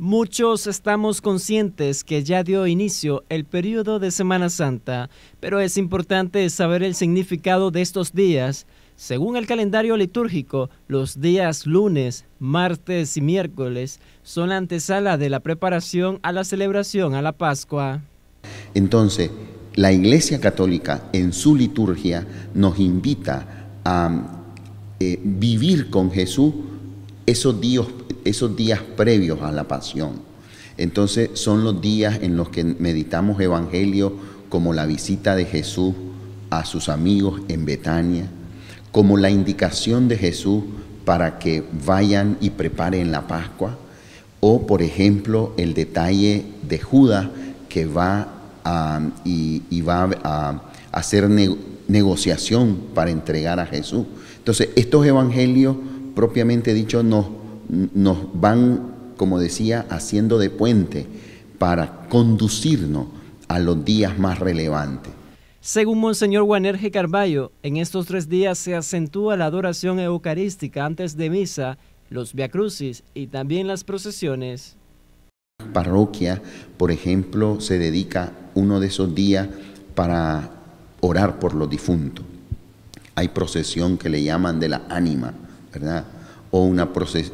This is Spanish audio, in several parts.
Muchos estamos conscientes que ya dio inicio el periodo de Semana Santa, pero es importante saber el significado de estos días. Según el calendario litúrgico, los días lunes, martes y miércoles son la antesala de la preparación a la celebración a la Pascua. Entonces, la Iglesia Católica en su liturgia nos invita a eh, vivir con Jesús esos días, esos días previos a la pasión. Entonces son los días en los que meditamos evangelio como la visita de Jesús a sus amigos en Betania, como la indicación de Jesús para que vayan y preparen la Pascua, o por ejemplo el detalle de Judas que va a, y, va a hacer negociación para entregar a Jesús. Entonces estos evangelios propiamente dicho nos, nos van, como decía, haciendo de puente para conducirnos a los días más relevantes. Según Monseñor Juanerge Carballo, en estos tres días se acentúa la adoración eucarística antes de misa, los viacrucis y también las procesiones. Parroquia, por ejemplo, se dedica uno de esos días para orar por los difuntos. Hay procesión que le llaman de la ánima, ¿verdad? o, una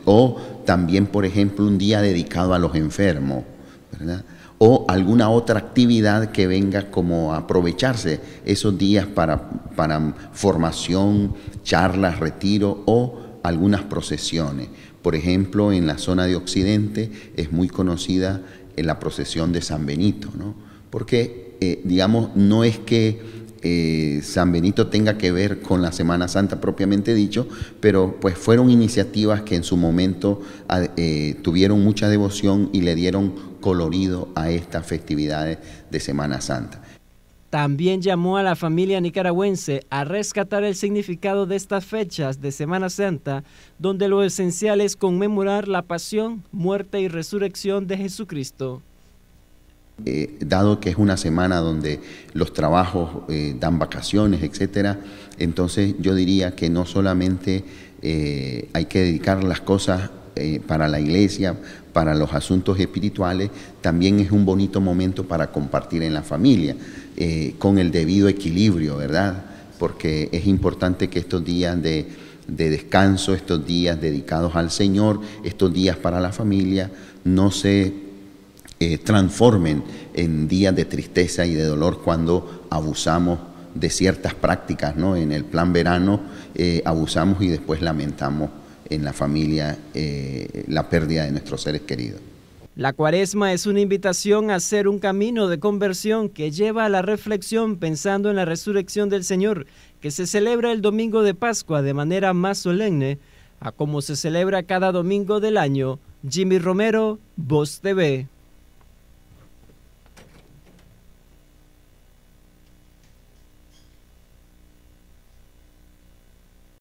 o también, por ejemplo, un día dedicado a los enfermos, ¿verdad? o alguna otra actividad que venga como a aprovecharse esos días para, para formación, charlas, retiro o algunas procesiones. Por ejemplo, en la zona de Occidente es muy conocida eh, la procesión de San Benito, ¿no? porque, eh, digamos, no es que eh, San Benito tenga que ver con la Semana Santa propiamente dicho, pero pues fueron iniciativas que en su momento ah, eh, tuvieron mucha devoción y le dieron colorido a estas festividades de Semana Santa. También llamó a la familia nicaragüense a rescatar el significado de estas fechas de Semana Santa, donde lo esencial es conmemorar la pasión, muerte y resurrección de Jesucristo. Eh, dado que es una semana donde los trabajos eh, dan vacaciones, etcétera, entonces yo diría que no solamente eh, hay que dedicar las cosas para la iglesia, para los asuntos espirituales, también es un bonito momento para compartir en la familia, con el debido equilibrio, ¿verdad? Porque es importante que estos días de descanso, estos días dedicados al Señor, estos días para la familia, no se transformen en días de tristeza y de dolor cuando abusamos de ciertas prácticas, ¿no? En el plan verano eh, abusamos y después lamentamos en la familia eh, la pérdida de nuestros seres queridos. La cuaresma es una invitación a hacer un camino de conversión que lleva a la reflexión pensando en la resurrección del Señor, que se celebra el domingo de Pascua de manera más solemne, a como se celebra cada domingo del año. Jimmy Romero, Voz TV.